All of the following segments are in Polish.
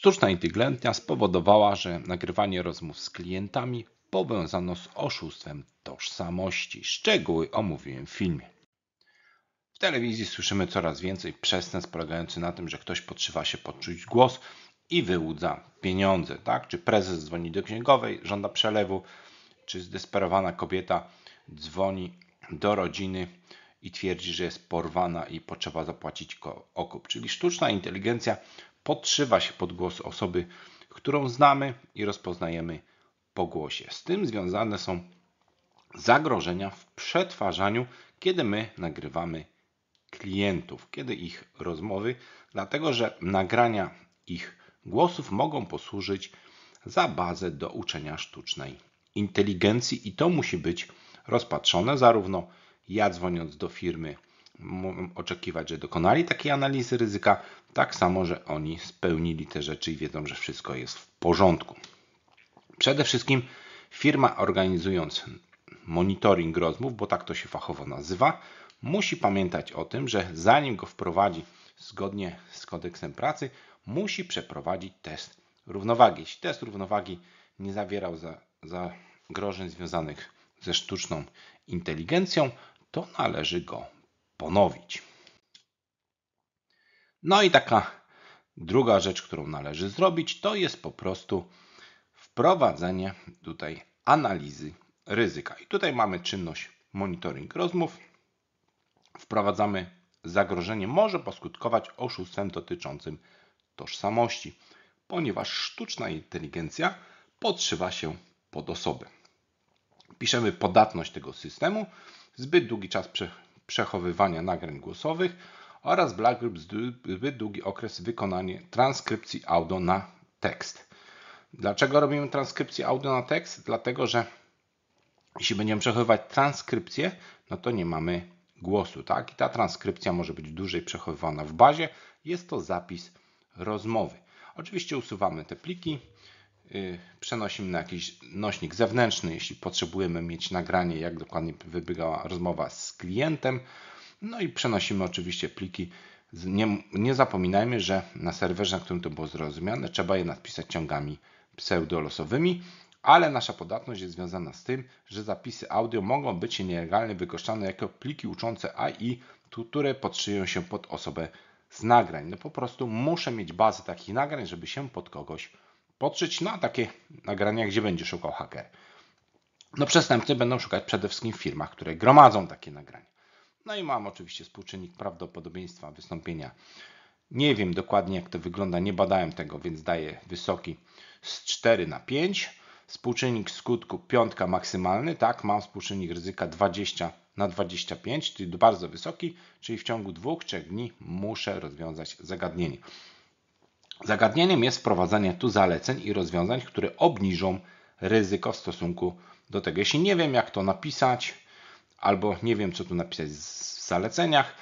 Sztuczna inteligencja spowodowała, że nagrywanie rozmów z klientami powiązano z oszustwem tożsamości. Szczegóły omówiłem w filmie. W telewizji słyszymy coraz więcej przestępstw polegających na tym, że ktoś podszywa się podczuć głos i wyłudza pieniądze. Tak? Czy prezes dzwoni do księgowej, żąda przelewu, czy zdesperowana kobieta dzwoni do rodziny i twierdzi, że jest porwana i potrzeba zapłacić okup. Czyli sztuczna inteligencja podszywa się pod głos osoby, którą znamy i rozpoznajemy po głosie. Z tym związane są zagrożenia w przetwarzaniu, kiedy my nagrywamy klientów, kiedy ich rozmowy, dlatego że nagrania ich głosów mogą posłużyć za bazę do uczenia sztucznej inteligencji i to musi być rozpatrzone zarówno ja dzwoniąc do firmy oczekiwać, że dokonali takiej analizy ryzyka, tak samo, że oni spełnili te rzeczy i wiedzą, że wszystko jest w porządku. Przede wszystkim firma organizując monitoring rozmów, bo tak to się fachowo nazywa, musi pamiętać o tym, że zanim go wprowadzi zgodnie z kodeksem pracy, musi przeprowadzić test równowagi. Jeśli test równowagi nie zawierał zagrożeń za związanych ze sztuczną inteligencją, to należy go ponowić. No i taka druga rzecz, którą należy zrobić, to jest po prostu wprowadzenie tutaj analizy ryzyka. I tutaj mamy czynność monitoring rozmów. Wprowadzamy zagrożenie może poskutkować oszustwem dotyczącym tożsamości, ponieważ sztuczna inteligencja podszywa się pod osoby. Piszemy podatność tego systemu, zbyt długi czas przechowywania nagrań głosowych oraz Black Group zbyt długi okres wykonania transkrypcji audio na tekst. Dlaczego robimy transkrypcję audio na tekst? Dlatego, że jeśli będziemy przechowywać transkrypcję, no to nie mamy głosu, tak? I ta transkrypcja może być dłużej przechowywana w bazie. Jest to zapis rozmowy. Oczywiście usuwamy te pliki, Y, przenosimy na jakiś nośnik zewnętrzny, jeśli potrzebujemy mieć nagranie, jak dokładnie wybiegała rozmowa z klientem. No i przenosimy oczywiście pliki. Nie, nie zapominajmy, że na serwerze, na którym to było zrozumiane, trzeba je nadpisać ciągami pseudolosowymi, ale nasza podatność jest związana z tym, że zapisy audio mogą być nielegalnie wykorzystane jako pliki uczące AI, które podszyją się pod osobę z nagrań. No po prostu muszę mieć bazę takich nagrań, żeby się pod kogoś potrzeć na takie nagrania, gdzie będzie szukał haker. No przestępcy będą szukać przede wszystkim w firmach, które gromadzą takie nagrania. No i mam oczywiście współczynnik prawdopodobieństwa wystąpienia. Nie wiem dokładnie jak to wygląda, nie badałem tego, więc daję wysoki z 4 na 5. Współczynnik skutku piątka maksymalny, tak, mam współczynnik ryzyka 20 na 25, czyli bardzo wysoki, czyli w ciągu 2-3 dni muszę rozwiązać zagadnienie. Zagadnieniem jest wprowadzenie tu zaleceń i rozwiązań, które obniżą ryzyko w stosunku do tego. Jeśli nie wiem, jak to napisać, albo nie wiem, co tu napisać w zaleceniach,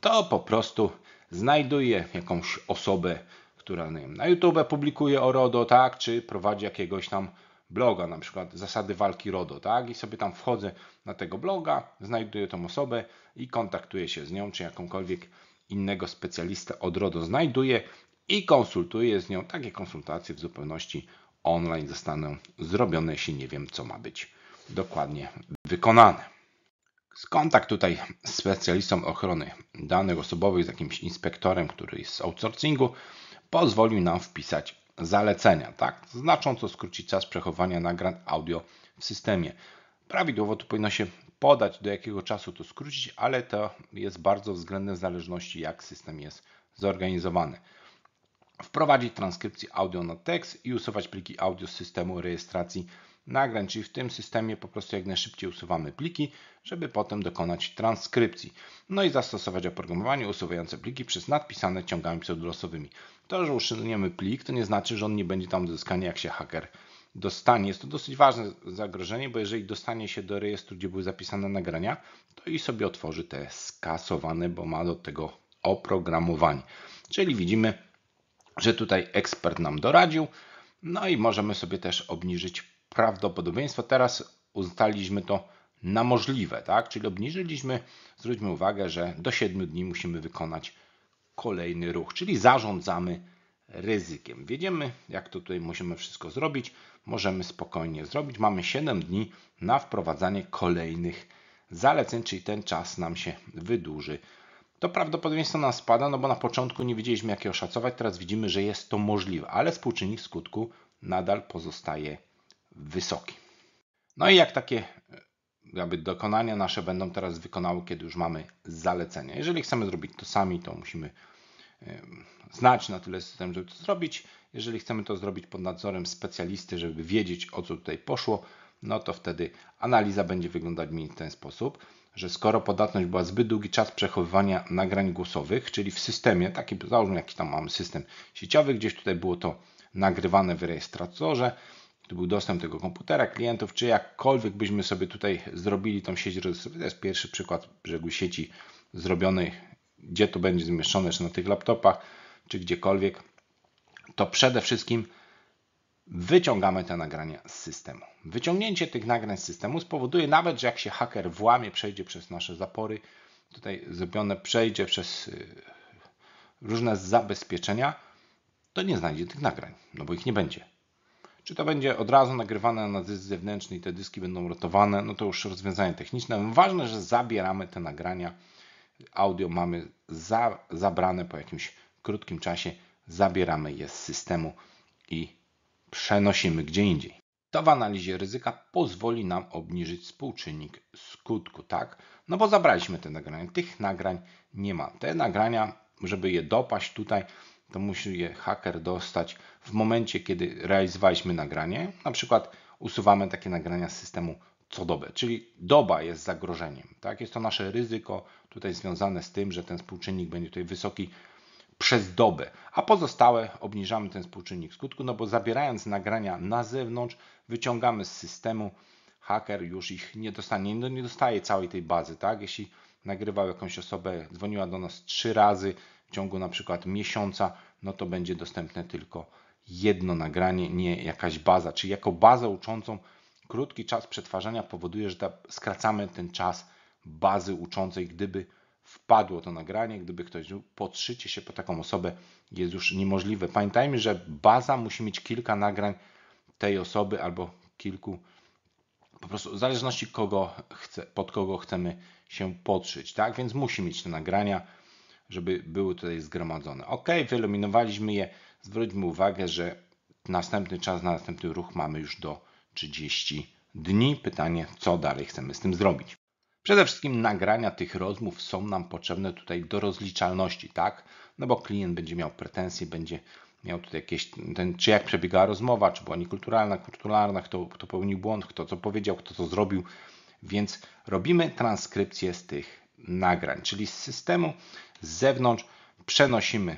to po prostu znajduję jakąś osobę, która nie wiem, na YouTube publikuje o RODO, tak, czy prowadzi jakiegoś tam bloga, na przykład zasady walki RODO, tak, i sobie tam wchodzę na tego bloga, znajduję tą osobę i kontaktuję się z nią, czy jakąkolwiek innego specjalistę od RODO znajduję i konsultuję z nią takie konsultacje w zupełności online zostaną zrobione, jeśli nie wiem, co ma być dokładnie wykonane. Skontakt tutaj z specjalistą ochrony danych osobowych, z jakimś inspektorem, który jest z outsourcingu, pozwolił nam wpisać zalecenia, tak? Znacząco skróci czas przechowania nagrań audio w systemie. Prawidłowo tu powinno się podać, do jakiego czasu to skrócić, ale to jest bardzo względne w zależności, jak system jest zorganizowany wprowadzić transkrypcję audio na tekst i usuwać pliki audio z systemu rejestracji nagrań, czyli w tym systemie po prostu jak najszybciej usuwamy pliki, żeby potem dokonać transkrypcji. No i zastosować oprogramowanie usuwające pliki przez nadpisane ciągami pseudolosowymi. To, że usuniemy plik, to nie znaczy, że on nie będzie tam do zyskania, jak się haker dostanie. Jest to dosyć ważne zagrożenie, bo jeżeli dostanie się do rejestru, gdzie były zapisane nagrania, to i sobie otworzy te skasowane, bo ma do tego oprogramowanie. Czyli widzimy, że tutaj ekspert nam doradził. No i możemy sobie też obniżyć prawdopodobieństwo. Teraz ustaliliśmy to na możliwe, tak? Czyli obniżyliśmy, zwróćmy uwagę, że do 7 dni musimy wykonać kolejny ruch, czyli zarządzamy ryzykiem. Wiedziemy, jak to tutaj musimy wszystko zrobić. Możemy spokojnie zrobić. Mamy 7 dni na wprowadzanie kolejnych zaleceń, czyli ten czas nam się wydłuży to prawdopodobieństwo nam spada, no bo na początku nie wiedzieliśmy jak je oszacować, teraz widzimy, że jest to możliwe, ale współczynnik skutku nadal pozostaje wysoki. No i jak takie e, jakby dokonania nasze będą teraz wykonały, kiedy już mamy zalecenia. Jeżeli chcemy zrobić to sami, to musimy e, znać na tyle system, żeby to zrobić. Jeżeli chcemy to zrobić pod nadzorem specjalisty, żeby wiedzieć o co tutaj poszło, no to wtedy analiza będzie wyglądać mniej w ten sposób że skoro podatność była zbyt długi czas przechowywania nagrań głosowych, czyli w systemie, taki załóżmy jakiś tam mamy system sieciowy, gdzieś tutaj było to nagrywane w rejestratorze, to był dostęp tego komputera, klientów, czy jakkolwiek byśmy sobie tutaj zrobili tą sieć, to jest pierwszy przykład brzegu sieci zrobionej, gdzie to będzie zmieszczone, czy na tych laptopach, czy gdziekolwiek, to przede wszystkim wyciągamy te nagrania z systemu. Wyciągnięcie tych nagrań z systemu spowoduje nawet, że jak się haker włamie, przejdzie przez nasze zapory, tutaj zrobione, przejdzie przez y, różne zabezpieczenia, to nie znajdzie tych nagrań, no bo ich nie będzie. Czy to będzie od razu nagrywane na dysk zewnętrzny i te dyski będą rotowane, no to już rozwiązanie techniczne. Ważne, że zabieramy te nagrania, audio mamy za, zabrane po jakimś krótkim czasie, zabieramy je z systemu i przenosimy gdzie indziej. To w analizie ryzyka pozwoli nam obniżyć współczynnik skutku, tak? No bo zabraliśmy te nagrania, tych nagrań nie ma. Te nagrania, żeby je dopaść tutaj, to musi je haker dostać w momencie, kiedy realizowaliśmy nagranie. Na przykład usuwamy takie nagrania z systemu co dobę, czyli doba jest zagrożeniem. Tak? Jest to nasze ryzyko tutaj związane z tym, że ten współczynnik będzie tutaj wysoki przez dobę, a pozostałe obniżamy ten współczynnik skutku, no bo zabierając nagrania na zewnątrz, wyciągamy z systemu, haker już ich nie dostanie, no nie dostaje całej tej bazy, tak? Jeśli nagrywał jakąś osobę, dzwoniła do nas trzy razy w ciągu na przykład miesiąca, no to będzie dostępne tylko jedno nagranie, nie jakaś baza. Czyli jako bazę uczącą krótki czas przetwarzania powoduje, że skracamy ten czas bazy uczącej, gdyby wpadło to nagranie, gdyby ktoś podszycie się po taką osobę jest już niemożliwe. Pamiętajmy, że baza musi mieć kilka nagrań tej osoby albo kilku, po prostu w zależności kogo chce, pod kogo chcemy się podszyć, tak? Więc musi mieć te nagrania, żeby były tutaj zgromadzone. Ok, wyeliminowaliśmy je. Zwróćmy uwagę, że następny czas na następny ruch mamy już do 30 dni. Pytanie, co dalej chcemy z tym zrobić. Przede wszystkim nagrania tych rozmów są nam potrzebne tutaj do rozliczalności, tak? No bo klient będzie miał pretensje, będzie miał tutaj jakieś, ten, czy jak przebiegała rozmowa, czy była niekulturalna, kulturalna, kto, kto popełnił błąd, kto co powiedział, kto co zrobił. Więc robimy transkrypcję z tych nagrań, czyli z systemu z zewnątrz przenosimy,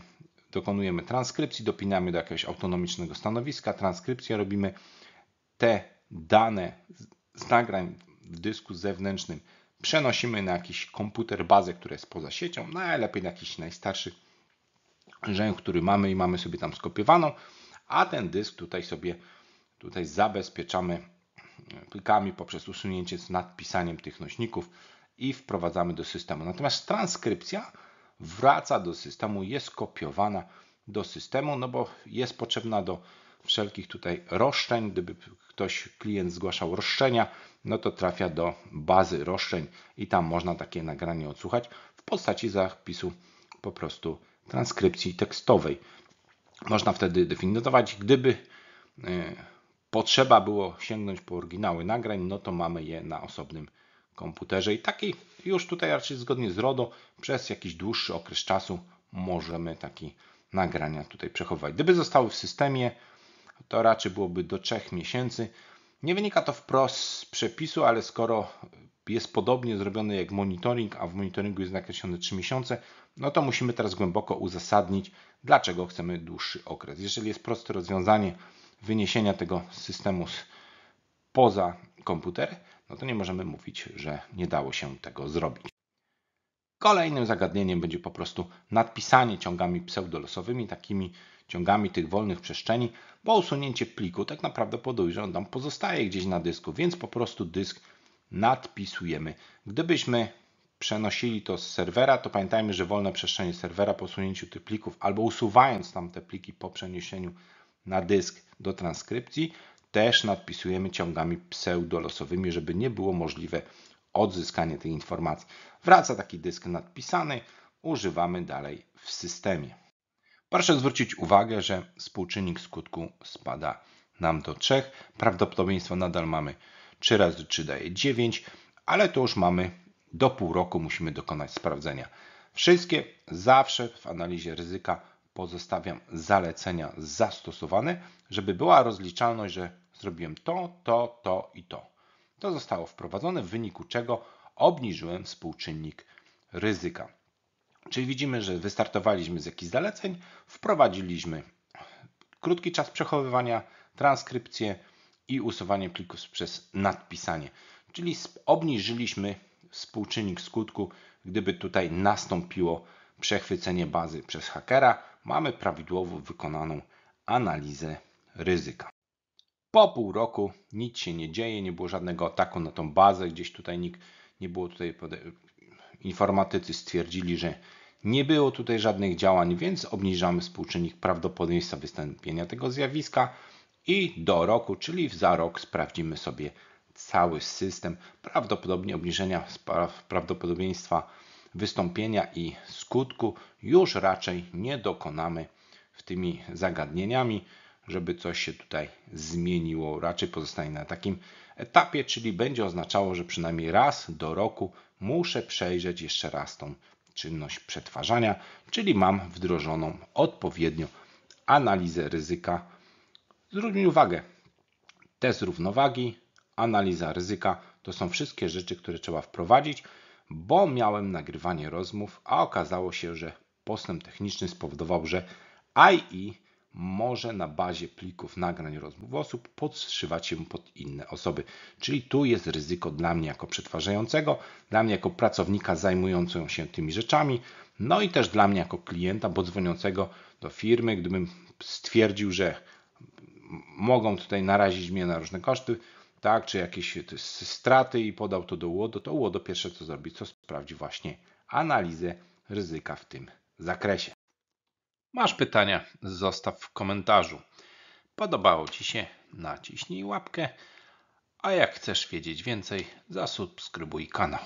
dokonujemy transkrypcji, dopinamy do jakiegoś autonomicznego stanowiska, transkrypcję robimy, te dane z nagrań w dysku zewnętrznym przenosimy na jakiś komputer bazę, która jest poza siecią, najlepiej na jakiś najstarszy rzęk, który mamy i mamy sobie tam skopiowaną, a ten dysk tutaj sobie tutaj zabezpieczamy plikami e, poprzez usunięcie z nadpisaniem tych nośników i wprowadzamy do systemu. Natomiast transkrypcja wraca do systemu, jest kopiowana do systemu, no bo jest potrzebna do wszelkich tutaj roszczeń. Gdyby ktoś, klient zgłaszał roszczenia, no to trafia do bazy roszczeń i tam można takie nagranie odsłuchać w postaci zapisu po prostu transkrypcji tekstowej. Można wtedy definiować, gdyby e, potrzeba było sięgnąć po oryginały nagrań, no to mamy je na osobnym komputerze i taki już tutaj raczej zgodnie z RODO przez jakiś dłuższy okres czasu możemy takie nagrania tutaj przechowywać. Gdyby zostały w systemie, to raczej byłoby do 3 miesięcy. Nie wynika to wprost z przepisu, ale skoro jest podobnie zrobiony jak monitoring, a w monitoringu jest nakreślone 3 miesiące, no to musimy teraz głęboko uzasadnić, dlaczego chcemy dłuższy okres. Jeżeli jest proste rozwiązanie wyniesienia tego systemu poza komputer, no to nie możemy mówić, że nie dało się tego zrobić. Kolejnym zagadnieniem będzie po prostu nadpisanie ciągami pseudolosowymi, takimi ciągami tych wolnych przestrzeni, bo usunięcie pliku tak naprawdę podejrzewam, on tam pozostaje gdzieś na dysku, więc po prostu dysk nadpisujemy. Gdybyśmy przenosili to z serwera, to pamiętajmy, że wolne przestrzenie serwera po usunięciu tych plików albo usuwając tam te pliki po przeniesieniu na dysk do transkrypcji, też nadpisujemy ciągami pseudolosowymi, żeby nie było możliwe odzyskanie tej informacji. Wraca taki dysk nadpisany, używamy dalej w systemie. Proszę zwrócić uwagę, że współczynnik skutku spada nam do 3. Prawdopodobieństwo nadal mamy 3 razy 3 daje 9, ale to już mamy do pół roku musimy dokonać sprawdzenia. Wszystkie zawsze w analizie ryzyka pozostawiam zalecenia zastosowane, żeby była rozliczalność, że zrobiłem to, to, to i to. To zostało wprowadzone, w wyniku czego obniżyłem współczynnik ryzyka. Czyli widzimy, że wystartowaliśmy z jakichś zaleceń, wprowadziliśmy krótki czas przechowywania, transkrypcję i usuwanie plików przez nadpisanie. Czyli obniżyliśmy współczynnik skutku, gdyby tutaj nastąpiło przechwycenie bazy przez hakera. Mamy prawidłowo wykonaną analizę ryzyka. Po pół roku nic się nie dzieje, nie było żadnego ataku na tą bazę, gdzieś tutaj nikt nie było tutaj Informatycy stwierdzili, że nie było tutaj żadnych działań, więc obniżamy współczynnik prawdopodobieństwa wystąpienia tego zjawiska i do roku, czyli za rok sprawdzimy sobie cały system prawdopodobnie obniżenia prawdopodobieństwa wystąpienia i skutku już raczej nie dokonamy w tymi zagadnieniami żeby coś się tutaj zmieniło. Raczej pozostanie na takim etapie, czyli będzie oznaczało, że przynajmniej raz do roku muszę przejrzeć jeszcze raz tą czynność przetwarzania, czyli mam wdrożoną odpowiednio analizę ryzyka. Zwróćmy uwagę, test równowagi, analiza ryzyka to są wszystkie rzeczy, które trzeba wprowadzić, bo miałem nagrywanie rozmów, a okazało się, że postęp techniczny spowodował, że AI może na bazie plików nagrań rozmów osób podszywać się pod inne osoby. Czyli tu jest ryzyko dla mnie jako przetwarzającego, dla mnie jako pracownika zajmującego się tymi rzeczami, no i też dla mnie jako klienta, bo dzwoniącego do firmy, gdybym stwierdził, że mogą tutaj narazić mnie na różne koszty, tak, czy jakieś straty i podał to do UODO, to UODO pierwsze co zrobi, co sprawdzi właśnie analizę ryzyka w tym zakresie. Masz pytania? Zostaw w komentarzu. Podobało Ci się? Naciśnij łapkę. A jak chcesz wiedzieć więcej, zasubskrybuj kanał.